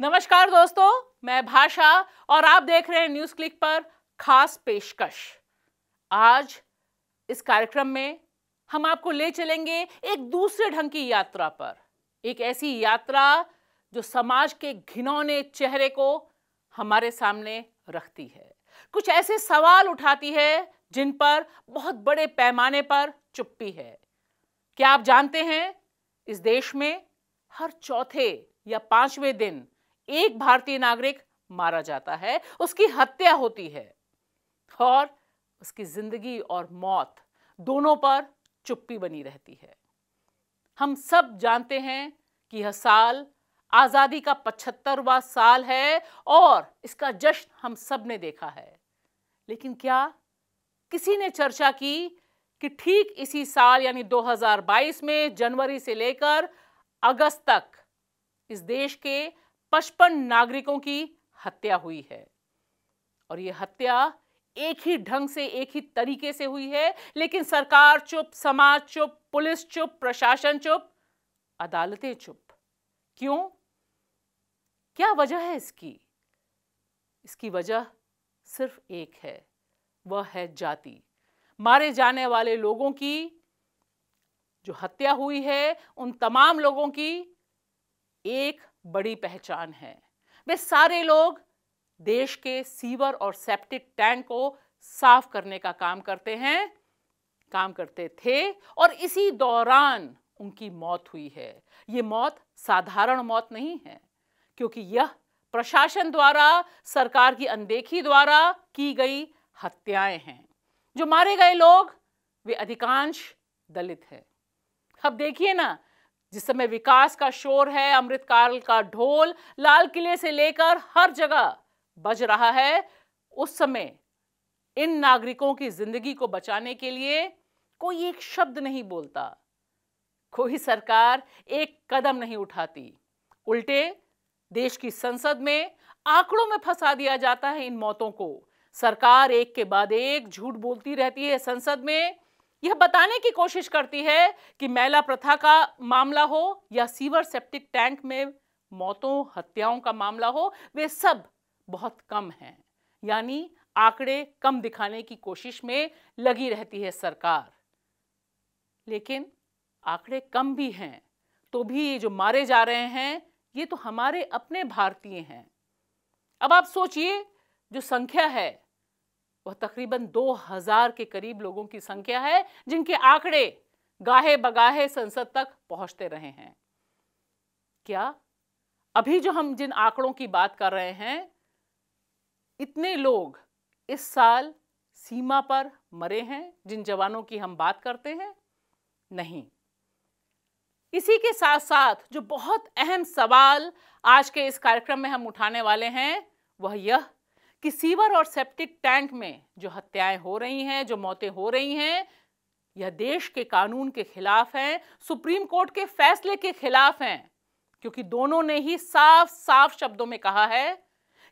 नमस्कार दोस्तों मैं भाषा और आप देख रहे हैं न्यूज क्लिक पर खास पेशकश आज इस कार्यक्रम में हम आपको ले चलेंगे एक दूसरे ढंग की यात्रा पर एक ऐसी यात्रा जो समाज के घिनौने चेहरे को हमारे सामने रखती है कुछ ऐसे सवाल उठाती है जिन पर बहुत बड़े पैमाने पर चुप्पी है क्या आप जानते हैं इस देश में हर चौथे या पांचवें दिन एक भारतीय नागरिक मारा जाता है उसकी हत्या होती है और उसकी जिंदगी और मौत दोनों पर चुप्पी बनी रहती है हम सब जानते हैं कि यह साल आज़ादी का पचहत्तरवा साल है और इसका जश्न हम सब ने देखा है लेकिन क्या किसी ने चर्चा की कि ठीक इसी साल यानी 2022 में जनवरी से लेकर अगस्त तक इस देश के पचपन नागरिकों की हत्या हुई है और यह हत्या एक ही ढंग से एक ही तरीके से हुई है लेकिन सरकार चुप समाज चुप पुलिस चुप प्रशासन चुप अदालतें चुप क्यों क्या वजह है इसकी इसकी वजह सिर्फ एक है वह है जाति मारे जाने वाले लोगों की जो हत्या हुई है उन तमाम लोगों की एक बड़ी पहचान है वे सारे लोग देश के सीवर और सेप्टिक टैंक को साफ करने का काम करते हैं काम करते थे और इसी दौरान उनकी मौत हुई है ये मौत साधारण मौत नहीं है क्योंकि यह प्रशासन द्वारा सरकार की अनदेखी द्वारा की गई हत्याएं हैं जो मारे गए लोग वे अधिकांश दलित हैं अब देखिए ना जिस समय विकास का शोर है अमृतकाल का ढोल लाल किले से लेकर हर जगह बज रहा है उस समय इन नागरिकों की जिंदगी को बचाने के लिए कोई एक शब्द नहीं बोलता कोई सरकार एक कदम नहीं उठाती उल्टे देश की संसद में आंकड़ों में फंसा दिया जाता है इन मौतों को सरकार एक के बाद एक झूठ बोलती रहती है संसद में यह बताने की कोशिश करती है कि मैला प्रथा का मामला हो या सीवर सेप्टिक टैंक में मौतों हत्याओं का मामला हो वे सब बहुत कम हैं यानी आंकड़े कम दिखाने की कोशिश में लगी रहती है सरकार लेकिन आंकड़े कम भी हैं तो भी ये जो मारे जा रहे हैं ये तो हमारे अपने भारतीय हैं अब आप सोचिए जो संख्या है वह तकरीबन 2000 के करीब लोगों की संख्या है जिनके आंकड़े गाहे बगाहे संसद तक पहुंचते रहे हैं क्या अभी जो हम जिन आंकड़ों की बात कर रहे हैं इतने लोग इस साल सीमा पर मरे हैं जिन जवानों की हम बात करते हैं नहीं इसी के साथ साथ जो बहुत अहम सवाल आज के इस कार्यक्रम में हम उठाने वाले हैं वह यह कि सीवर और सेप्टिक टैंक में जो हत्याएं हो रही हैं जो मौतें हो रही हैं यह देश के कानून के खिलाफ हैं सुप्रीम कोर्ट के फैसले के खिलाफ हैं क्योंकि दोनों ने ही साफ साफ शब्दों में कहा है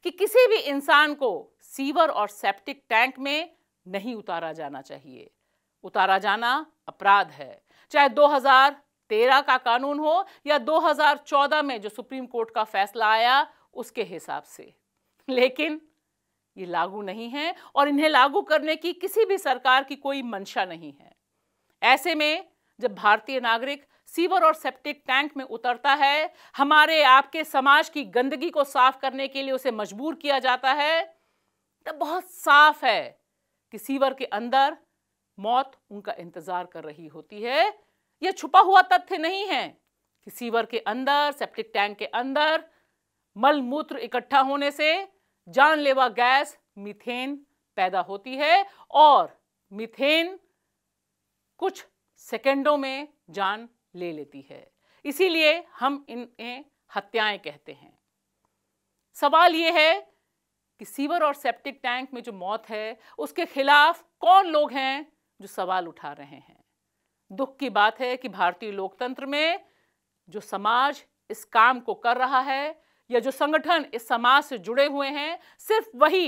कि किसी भी इंसान को सीवर और सेप्टिक टैंक में नहीं उतारा जाना चाहिए उतारा जाना अपराध है चाहे 2013 का कानून हो या 2014 में जो सुप्रीम कोर्ट का फैसला आया उसके हिसाब से लेकिन ये लागू नहीं है और इन्हें लागू करने की किसी भी सरकार की कोई मंशा नहीं है ऐसे में जब भारतीय नागरिक सीवर और सेप्टिक टैंक में उतरता है हमारे आपके समाज की गंदगी को साफ करने के लिए उसे मजबूर किया जाता है तब बहुत साफ है कि सीवर के अंदर मौत उनका इंतजार कर रही होती है यह छुपा हुआ तथ्य नहीं है कि सीवर के अंदर सेप्टिक टैंक के अंदर मलमूत्र इकट्ठा होने से जानलेवा गैस मिथेन पैदा होती है और मिथेन कुछ सेकेंडों में जान ले लेती है इसीलिए हम इन्हें हत्याएं कहते हैं सवाल यह है कि सीवर और सेप्टिक टैंक में जो मौत है उसके खिलाफ कौन लोग हैं जो सवाल उठा रहे हैं दुख की बात है कि भारतीय लोकतंत्र में जो समाज इस काम को कर रहा है या जो संगठन इस समाज से जुड़े हुए हैं सिर्फ वही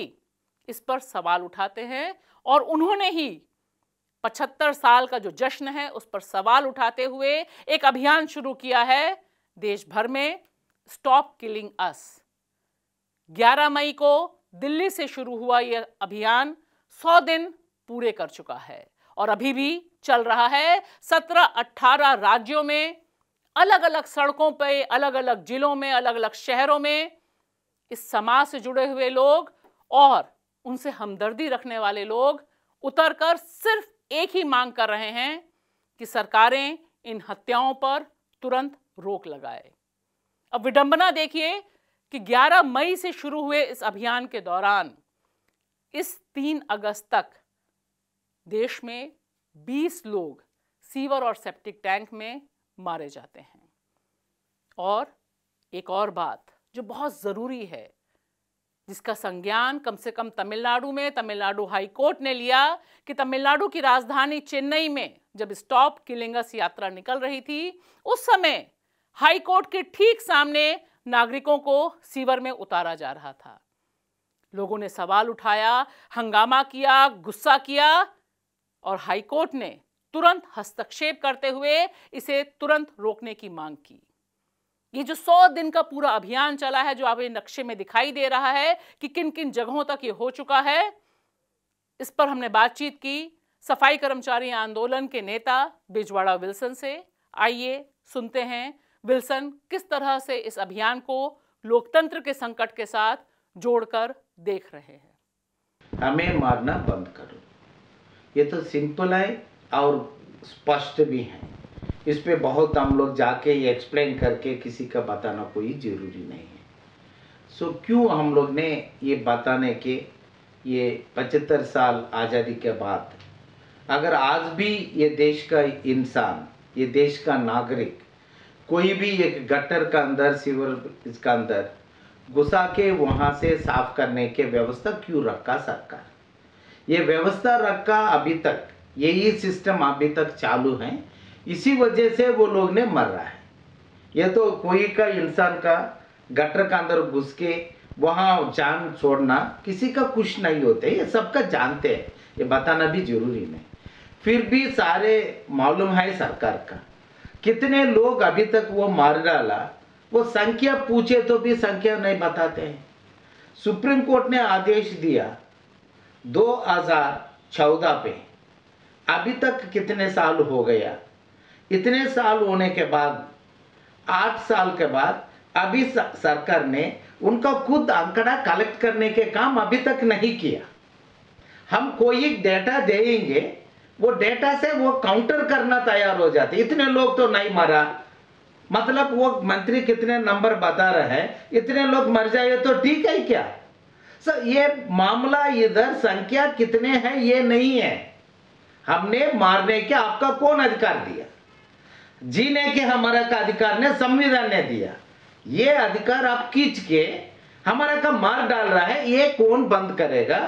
इस पर सवाल उठाते हैं और उन्होंने ही पचहत्तर साल का जो जश्न है उस पर सवाल उठाते हुए एक अभियान शुरू किया है देश भर में स्टॉप किलिंग अस 11 मई को दिल्ली से शुरू हुआ यह अभियान 100 दिन पूरे कर चुका है और अभी भी चल रहा है 17-18 राज्यों में अलग अलग सड़कों पर अलग अलग जिलों में अलग अलग शहरों में इस समाज से जुड़े हुए लोग और उनसे हमदर्दी रखने वाले लोग उतरकर सिर्फ एक ही मांग कर रहे हैं कि सरकारें इन हत्याओं पर तुरंत रोक लगाए अब विडंबना देखिए कि 11 मई से शुरू हुए इस अभियान के दौरान इस 3 अगस्त तक देश में 20 लोग सीवर और सेप्टिक टैंक में मारे जाते हैं और एक और बात जो बहुत ज़रूरी है जिसका संज्ञान कम से कम तमिलनाडु में तमिलनाडु हाई कोर्ट ने लिया कि तमिलनाडु की राजधानी चेन्नई में जब स्टॉप किलिंगस यात्रा निकल रही थी उस समय हाई कोर्ट के ठीक सामने नागरिकों को सीवर में उतारा जा रहा था लोगों ने सवाल उठाया हंगामा किया गुस्सा किया और हाई कोर्ट ने तुरंत हस्तक्षेप करते हुए इसे तुरंत रोकने की मांग की ये जो सौ दिन का पूरा अभियान चला है जो आप नक्शे में दिखाई दे रहा है कि किन किन जगहों तक ये हो चुका है इस पर हमने बातचीत की सफाई कर्मचारी आंदोलन के नेता बिजवाड़ा विल्सन से आइए सुनते हैं विल्सन किस तरह से इस अभियान को लोकतंत्र के संकट के साथ जोड़कर देख रहे हैं हमें मारना बंद करो ये तो सिंपल है और स्पष्ट भी हैं इस पर बहुत हम लोग जाके ये एक्सप्लेन करके किसी का बताना कोई ज़रूरी नहीं है सो so, क्यों हम लोग ने ये बताने के ये पचहत्तर साल आज़ादी के बाद अगर आज भी ये देश का इंसान ये देश का नागरिक कोई भी एक गटर का अंदर सीवर इसका अंदर घुसा के वहाँ से साफ करने के व्यवस्था क्यों रखा सरकार ये व्यवस्था रखा अभी तक यही सिस्टम अभी तक चालू है इसी वजह से वो लोग ने मर रहा है ये तो कोई का इंसान का गटर का अंदर घुस के वहाँ जान छोड़ना किसी का कुछ नहीं होते ये सबका जानते हैं ये बताना भी जरूरी नहीं फिर भी सारे मालूम है सरकार का कितने लोग अभी तक वो मार डाला वो संख्या पूछे तो भी संख्या नहीं बताते हैं सुप्रीम कोर्ट ने आदेश दिया 2014 पे अभी तक कितने साल हो गया इतने साल होने के बाद आठ साल के बाद अभी सरकार ने उनका खुद आंकड़ा कलेक्ट करने के काम अभी तक नहीं किया हम कोई डेटा देंगे वो डेटा से वो काउंटर करना तैयार हो जाते इतने लोग तो नहीं मरा मतलब वो मंत्री कितने नंबर बता रहे हैं इतने लोग मर जाए तो ठीक है क्या सर ये मामला इधर संख्या कितने हैं ये नहीं है हमने मारने के आपका कौन अधिकार दिया जीने के हमारा का अधिकार ने संविधान ने दिया ये अधिकार आप खींच के हमारा का मार डाल रहा है ये कौन बंद करेगा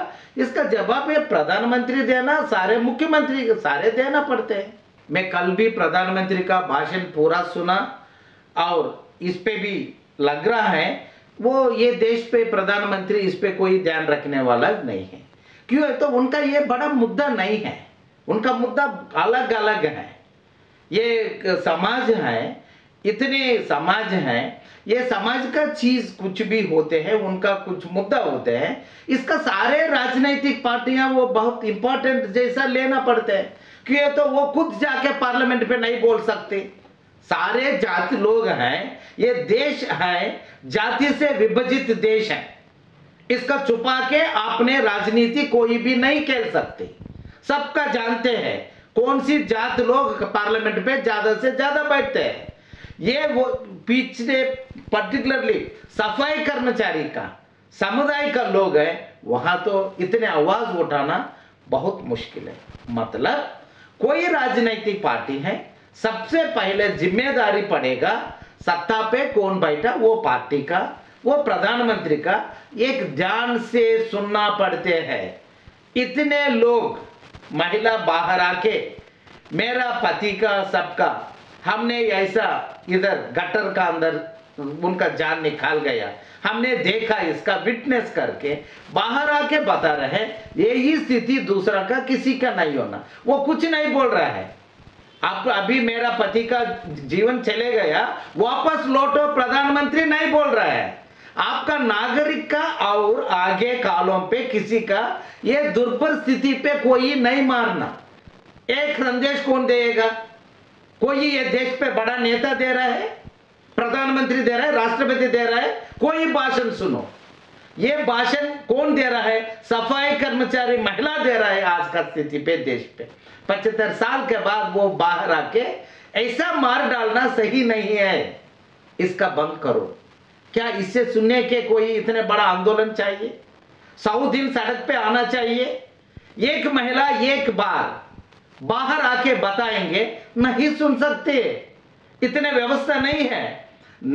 इसका जवाब ये प्रधानमंत्री देना सारे मुख्यमंत्री सारे देना पड़ते हैं मैं कल भी प्रधानमंत्री का भाषण पूरा सुना और इस पे भी लग रहा है वो ये देश पे प्रधानमंत्री इस पे कोई ध्यान रखने वाला नहीं है क्यों है तो उनका ये बड़ा मुद्दा नहीं है उनका मुद्दा अलग अलग है ये समाज है इतने समाज हैं ये समाज का चीज कुछ भी होते हैं उनका कुछ मुद्दा होते हैं इसका सारे राजनीतिक पार्टियां वो बहुत इंपॉर्टेंट जैसा लेना पड़ते हैं क्यों तो वो खुद जाके पार्लियामेंट पे नहीं बोल सकते सारे जाति लोग हैं ये देश है जाति से विभाजित देश है इसका छुपा के आपने राजनीति कोई भी नहीं खेल सकते सबका जानते हैं कौन सी जात लोग पार्लियामेंट में ज्यादा से ज्यादा बैठते हैं ये वो पिछले पर्टिकुलरली सफाई कर्मचारी का समुदाय का लोग है वहां तो इतने आवाज उठाना बहुत मुश्किल है मतलब कोई राजनीतिक पार्टी है सबसे पहले जिम्मेदारी पड़ेगा सत्ता पे कौन बैठा वो पार्टी का वो प्रधानमंत्री का एक ध्यान से सुनना पड़ते हैं इतने लोग महिला बाहर आके मेरा पति का सबका हमने ऐसा इधर गटर का अंदर उनका जान निकाल गया हमने देखा इसका विटनेस करके बाहर आके बता रहे यही स्थिति दूसरा का किसी का नहीं होना वो कुछ नहीं बोल रहा है आप अभी मेरा पति का जीवन चले गया वापस लौटो प्रधानमंत्री नहीं बोल रहा है आपका नागरिक का और आगे कालों पे किसी का ये दुर्बल स्थिति पे कोई नहीं मारना एक संदेश कौन देगा कोई ये देश पे बड़ा नेता दे रहा है प्रधानमंत्री दे रहा है राष्ट्रपति दे रहा है कोई भाषण सुनो ये भाषण कौन दे रहा है सफाई कर्मचारी महिला दे रहा है आज का स्थिति पे देश पे पचहत्तर साल के बाद वो बाहर आके ऐसा मार डालना सही नहीं है इसका बंद करो क्या इससे सुनने के कोई इतने बड़ा आंदोलन चाहिए साउथ इन सड़क पे आना चाहिए एक महिला एक बार बाहर आके बताएंगे नहीं सुन सकते इतने व्यवस्था नहीं है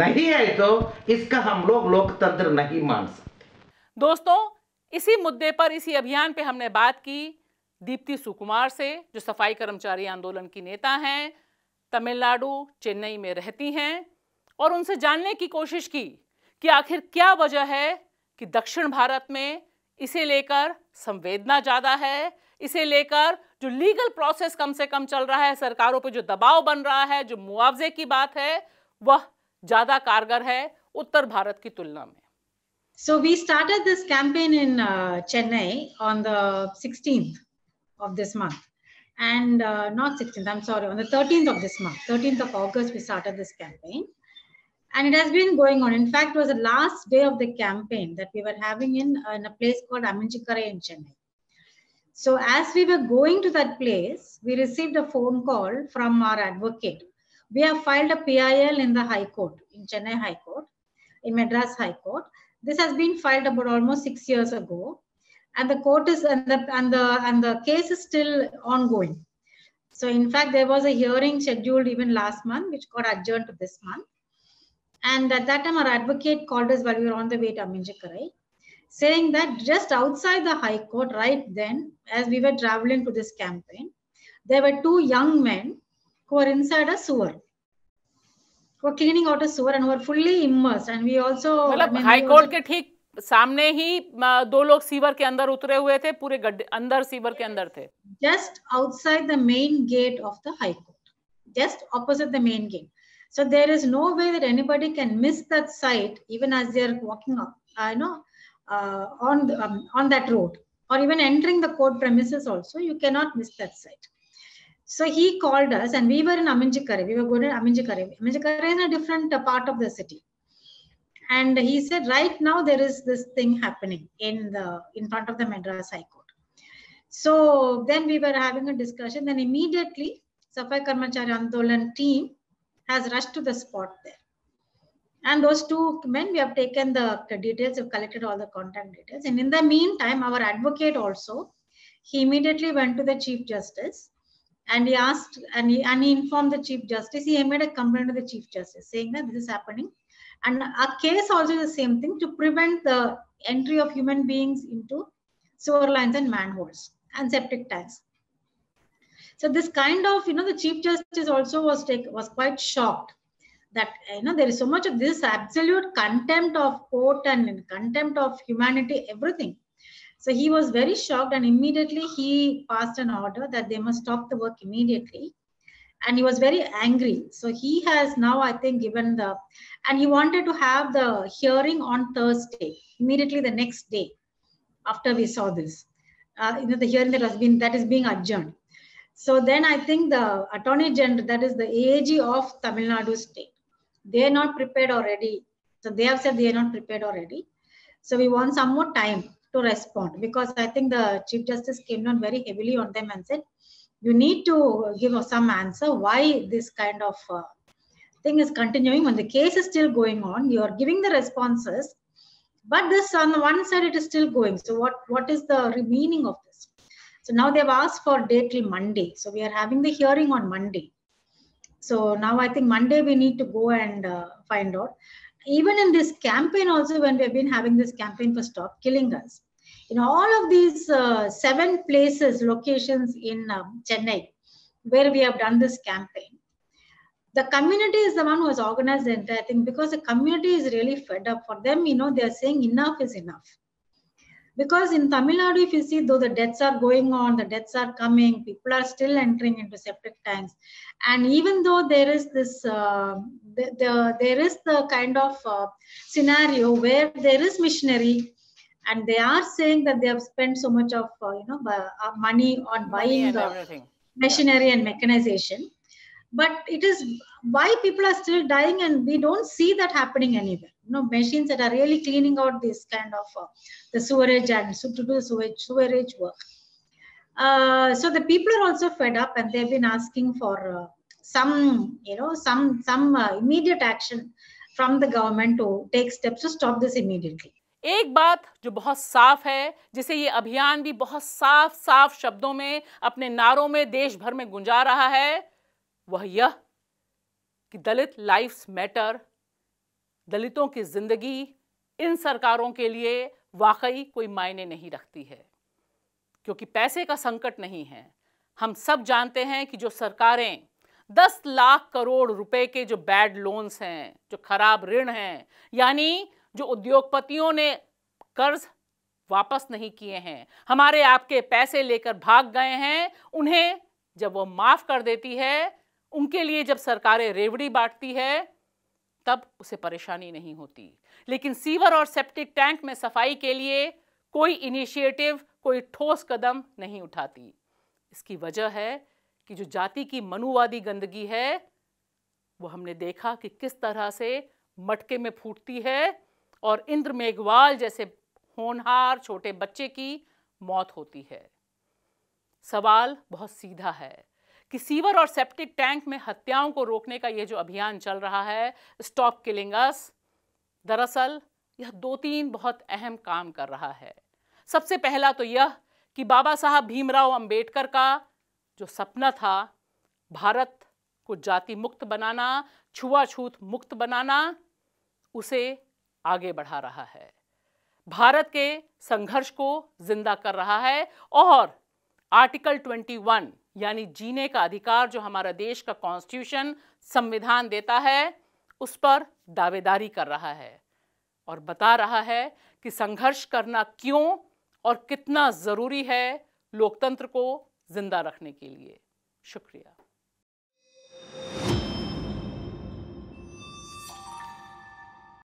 नहीं है तो इसका हम लोग लोकतंत्र नहीं मान सकते दोस्तों इसी मुद्दे पर इसी अभियान पे हमने बात की दीप्ति सुकुमार से जो सफाई कर्मचारी आंदोलन की नेता हैं तमिलनाडु चेन्नई में रहती हैं और उनसे जानने की कोशिश की कि आखिर क्या वजह है कि दक्षिण भारत में इसे लेकर संवेदना ज्यादा है इसे लेकर जो लीगल प्रोसेस कम से कम चल रहा है सरकारों पर जो दबाव बन रहा है जो मुआवजे की बात है वह ज्यादा कारगर है उत्तर भारत की तुलना में so we start this campaign in Chennai on the of this month and not sixteen I am sorry on the of this month thirteen of August we start this campaign And it has been going on. In fact, it was the last day of the campaign that we were having in, uh, in a place called Aminchikare in Chennai. So as we were going to that place, we received a phone call from our advocate. We have filed a PIL in the High Court, in Chennai High Court, in Madras High Court. This has been filed about almost six years ago. And the court is and the and the and the case is still ongoing. So in fact, there was a hearing scheduled even last month, which got adjourned to this month. And at that time, our advocate called us while we were on the way to Aminjakarai, saying that just outside the High Court, right then, as we were traveling to this campaign, there were two young men who were inside a sewer who were cleaning out a sewer and were fully immersed and we also मतलब High mean, के ठीक सामने ही दो लोग sewer के अंदर उतरे हुए थे पूरे गड्ढे अंदर सीवर के अंदर थे just outside the main gate of the high court just opposite the main gate so there is no way that anybody can miss that site even as they are walking up, uh, you know, uh, on, the, um, on that road or even entering the court premises also, you cannot miss that site. So he called us and we were in Aminjikare. We were going to Aminjikare. Aminjikare is a different part of the city. And he said, right now there is this thing happening in the in front of the Madras High Court. So then we were having a discussion. Then immediately Safai Karmachari Andolan team has rushed to the spot there. And those two men, we have taken the details, we've collected all the contact details. And in the meantime, our advocate also, he immediately went to the Chief Justice and he asked and he, and he informed the Chief Justice. He made a complaint to the Chief Justice saying that this is happening. And a case also the same thing to prevent the entry of human beings into sewer lines and manholes and septic tanks. So this kind of, you know, the Chief Justice also was take, was quite shocked that, you know, there is so much of this absolute contempt of court and contempt of humanity, everything. So he was very shocked and immediately he passed an order that they must stop the work immediately. And he was very angry. So he has now, I think, given the, and he wanted to have the hearing on Thursday, immediately the next day after we saw this. Uh, you know, the hearing that has been, that is being adjourned. So then I think the Attorney General, that is the AG of Tamil Nadu state, they are not prepared already. So they have said they are not prepared already. So we want some more time to respond because I think the Chief Justice came down very heavily on them and said, you need to give us some answer why this kind of uh, thing is continuing when the case is still going on. You are giving the responses, but this on the one side it is still going. So what, what is the meaning of this? So now they've asked for daily till Monday. So we are having the hearing on Monday. So now I think Monday we need to go and uh, find out. Even in this campaign also, when we've been having this campaign for Stop Killing Us, in all of these uh, seven places, locations in um, Chennai, where we have done this campaign, the community is the one who has organized the entire thing because the community is really fed up for them. You know, they're saying enough is enough because in Tamil Nadu, if you see, though the deaths are going on, the deaths are coming, people are still entering into septic tanks. And even though there is this, uh, the, the, there is the kind of uh, scenario where there is missionary and they are saying that they have spent so much of, uh, you know, uh, money on buying money machinery and mechanization but it is why people are still dying and we don't see that happening anywhere you know machines that are really cleaning out this kind of uh, the sewerage and so to do sewage sewerage work uh, so the people are also fed up and they've been asking for uh, some you know some some uh, immediate action from the government to take steps to stop this immediately एक बात जो बहुत साफ है जिसे ये अभियान भी बहुत साफ साफ शब्दों में अपने नारों में देश भर में गुंजा रहा है वह यह कि दलित लाइफ्स मैटर दलितों की ज़िंदगी इन सरकारों के लिए वाकई कोई मायने नहीं रखती है क्योंकि पैसे का संकट नहीं है हम सब जानते हैं कि जो सरकारें दस लाख करोड़ रुपए के जो बैड लोन्स हैं जो खराब ऋण हैं यानी जो उद्योगपतियों ने कर्ज वापस नहीं किए हैं हमारे आपके पैसे लेकर भाग गए हैं उन्हें जब वो माफ़ कर देती है उनके लिए जब सरकारें रेवड़ी बांटती है तब उसे परेशानी नहीं होती लेकिन सीवर और सेप्टिक टैंक में सफाई के लिए कोई इनिशिएटिव कोई ठोस कदम नहीं उठाती इसकी वजह है कि जो जाति की मनुवादी गंदगी है वो हमने देखा कि किस तरह से मटके में फूटती है और इंद्र मेघवाल जैसे होनहार छोटे बच्चे की मौत होती है सवाल बहुत सीधा है कि सीवर और सेप्टिक टैंक में हत्याओं को रोकने का ये जो अभियान चल रहा है स्टॉप किलिंग अस दरअसल यह दो तीन बहुत अहम काम कर रहा है सबसे पहला तो यह कि बाबा साहब भीमराव अंबेडकर का जो सपना था भारत को जाति मुक्त बनाना छुआछूत मुक्त बनाना उसे आगे बढ़ा रहा है भारत के संघर्ष को जिंदा कर रहा है और आर्टिकल ट्वेंटी वन यानी जीने का अधिकार जो हमारा देश का कॉन्स्टिट्यूशन संविधान देता है उस पर दावेदारी कर रहा है और बता रहा है कि संघर्ष करना क्यों और कितना ज़रूरी है लोकतंत्र को जिंदा रखने के लिए शुक्रिया